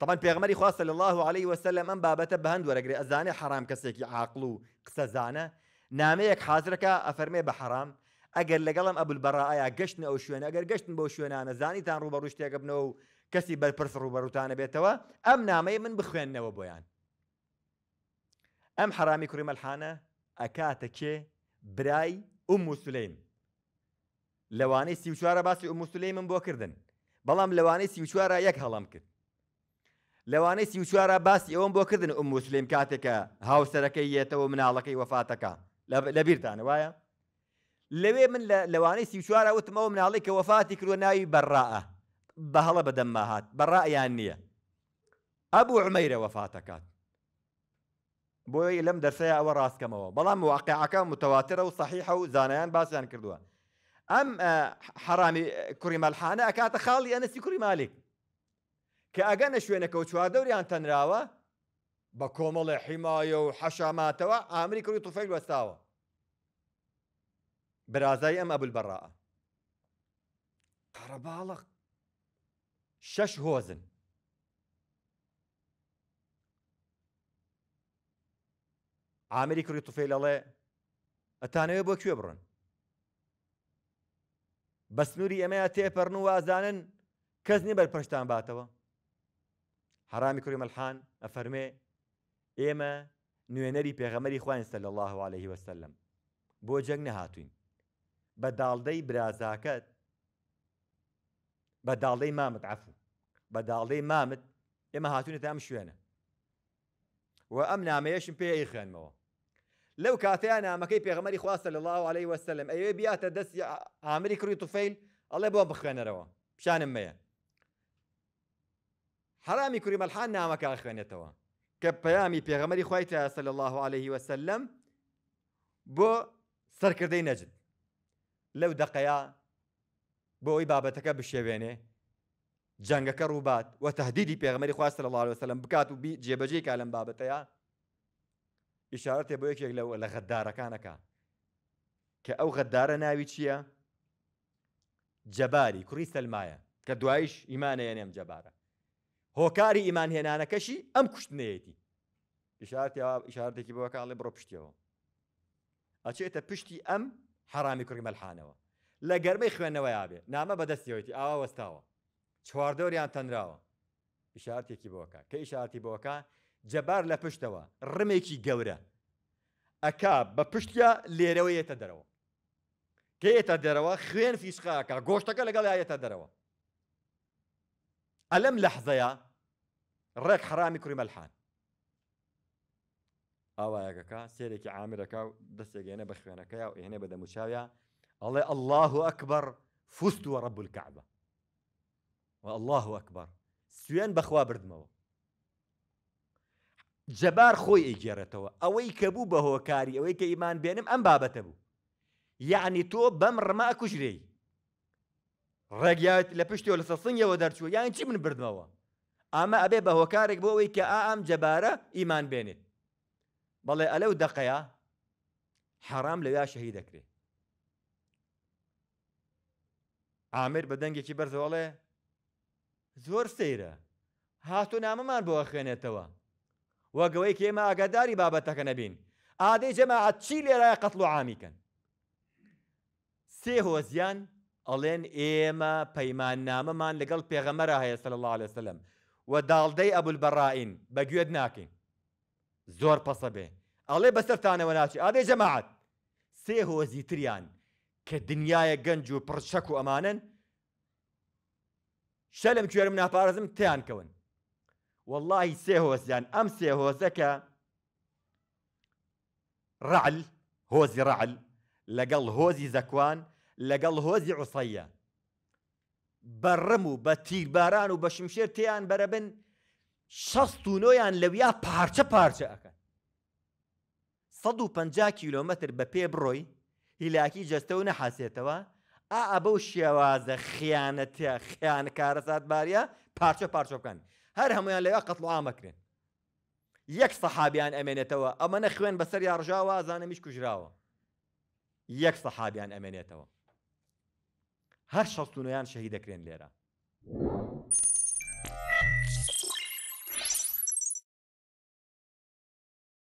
طبعا پێغمەری خواستە لە الله عليه وسلم ئەم بابەتە بە هەند وەرەگرێ ئەزانێ حرام کەسێکی عاقل و قسەزانە نامەیەک حازرەکە ئەفەرمێ بە حرام ئەگەر لەگەڵم ئەبل بەڕایە گەشتن ئەو شوێنە ئەگەر گەشتن بۆ شوێنانە زانیتان ڕوبەڕوو شتێکە بنەوە و کەسی بەرپرس ڕوبەروتانە بێتەوە ئەم نامەیە من بخوێندنەوە بۆیان ئەم حرامی کوڕی مەلحانە ئەکاتە کێ برای ئوم موسولیم لەوانەی سیوچوارە باسی ئوم موسولەی من بۆ کردن بەڵام لەوانەی سیوچوارە یەک هەڵام کرد لەوانەی سیوچوارە باسی ئەوم بۆ کردن ئەم مسلیم کاتێکە هاوسەرەکەی یێتەوە مناڵەکەی وەفاتەکە لەبییرتان وایە لەوێ من لەوانەی سیوچوارە وتمەوە مناڵی کە وەفاتی کردوە ناوی بەڕە بە هەڵە بەدەمما هاات بەڕایان نییە ئەبوو عمەیرە وەفاتەکات بۆی لەم دەرسەیە ئەوە ڕاستکەمەوە بەڵام واقعەکە متەواترە و صحیح و زانایان باسییان کردووە ئەم حرامی کوریمەلحانە ئەکاتە خاڵی ئەنەسی کوری مالک کە ئەگەنە شوێنەکە چوادەوریان تەنراوە بە کۆمەڵی حیمایە و حەشاماتەوە ئامری کڕی توفەیل وەستاوە برازای ئەم ئەبل بەڕە قەرەباڵق شەش هۆزن ئامری کڕی توفەیلەڵێ ئەتانەوێ بۆ کوێ بڕن بە سنووری ئەمەیە تێپەرن و وازانن کەس نی بەرپەشتان باتەوە هەرامی کوری الحان ئەفەرمێ ئێمە نوێنەری پێغەمەری خوان سەل الله عليه وسلم بۆ جەنگ نەهاتوین بە داڵدەی برازاکەت بە داڵدەی مامت عفو بە داڵدەی مامت ئێمە هاتوونێت ئەم شوێنە و ئەم نامەیەشم لو كاتي أنا ما نامەکەی پێغەمەری خواستە صلى الله عليه وسلم ئەوێ بیاتە دەستی ئامری کوری الله ئەڵێ بۆ روا پیشانم مەیە حرامی کوری مەلحان نامەکە خوێنێتەوە کە پەیامی پێغەمەری خويته صلى الله عليه وسلم بو سركر دي نجد لو دقيا بو إبابتك بشيبيني جنگ كروبات و تهدیدی پێغمەری خواست لە الله وسلم بكاتو بي جيبجي كالم بابتيا إشارة بو بۆ لو لغدارة كانكا كأو غدارة ناوي چيا جباري كريس المايا كدوايش سەلمایە ينام دوایش هۆکاری ئیمانهێنانەکەشی ئەم کوشتنەیەتی ئشارتێکی بەوەکڵێ بڕۆ پشتیەوە ئەچێتە پشتی ئەم حرامی کوڕی مەلحانەوە لە گەرمەی خوێنەوە یابێ نامە بەدەستیەوەیتی ئاوا وەستاوە چواردۆریان تەنراوە ئشارتێکی بۆکە کە ئیشارتی بۆکە جەبار لە پشتەوە ڕمێکی گەورە ئەک بە پشتیا لێرەوە یێتە دەرەوە کێتە دەرەوە خوێن فیسقاکە گۆشتەکە لەگەڵ یەتە دەرەوە ئەلەم لەحزەیە ڕێک حرامی کوری مەلحان ئاوایەکەەکە سێرێکی عامرەکە و دەستێگەێنە بە خوێنەکەی و هێنێ بە بدا مشاوية الله الله أكبر فزت ورب الكعبة والله أكبر سوين بخوا بەخوا بردمەوە جەبار خۆی ئەیگێڕێتەوە ئەوەی کە بوو بە هۆکاری ئەوەی کە ئیمان يعني ئەم بابەتە بوو یعنی ڕێگایت لە پشتیەوە لە سەسنگەوە دەرچوو یان چی من بردمەوە ئامە ئەبێ بە هۆکارێک بۆ ئەوەی کە ئام جەبارە ئیمان بێنێت بەڵێ ئەلەو دەقەیە حەرام لەویا شەهی دەکرێت ئامر بە دەنگێکی بەرزەوەڵێ زۆر سەیرە هاتو نامەمان بۆ خوێنێتەوە وەگەوەی کێمە ئاگاداری بابەتەکە نەبین ئادەی جەماعەت چی لێرە قەتڵ و عامیکەن سێ هۆزیان ئەڵێن ئێمە پەیماننامەمان لەگەڵ پێغەمەرە هەیە سەل الله عليه سلم و داڵدەی ئەبول بەڕائین بە گوێت ناکەین زۆر پەسە بێ ئەڵێ بەسەرتانەوە ناچی ئادێ جەماعات سێ هۆزی تریان کە دنیاە گەنج و پڕچەک و ئەمانن شەلم کوێرم ناپارێزم تیان کەون واللهی سێ هۆزیان ئەم سێ هۆزەکە ڕعل هۆزی ڕعل لەگەڵ هۆزی زەکوان لەگەڵ هۆزی عوسەیە بەڕم و بە تیرباران و بە شمشێر تیان بەرەبن شەست و نۆیان لەویا پارچە پارچە ئەەکەن 150 کیلومتر بە پێ بڕۆی هیلاکی جەستە و نەحاسێتەوە ئا ئەبەو شێوازە خیانەتە خیان کارەسات باریە پارچە پارچە بکەن هەر هەمویان لەوێ قەتڵ ئامەکرێن یەک سەحابیان ئەمێنێتەوە ئەمە نە خوێن بەسەر یاڕژاوە زانەمیش کوژراوە یەک سەحابیان ئەمێنێتەوە هەر شەستونیان شەهی دەکرێن لێرە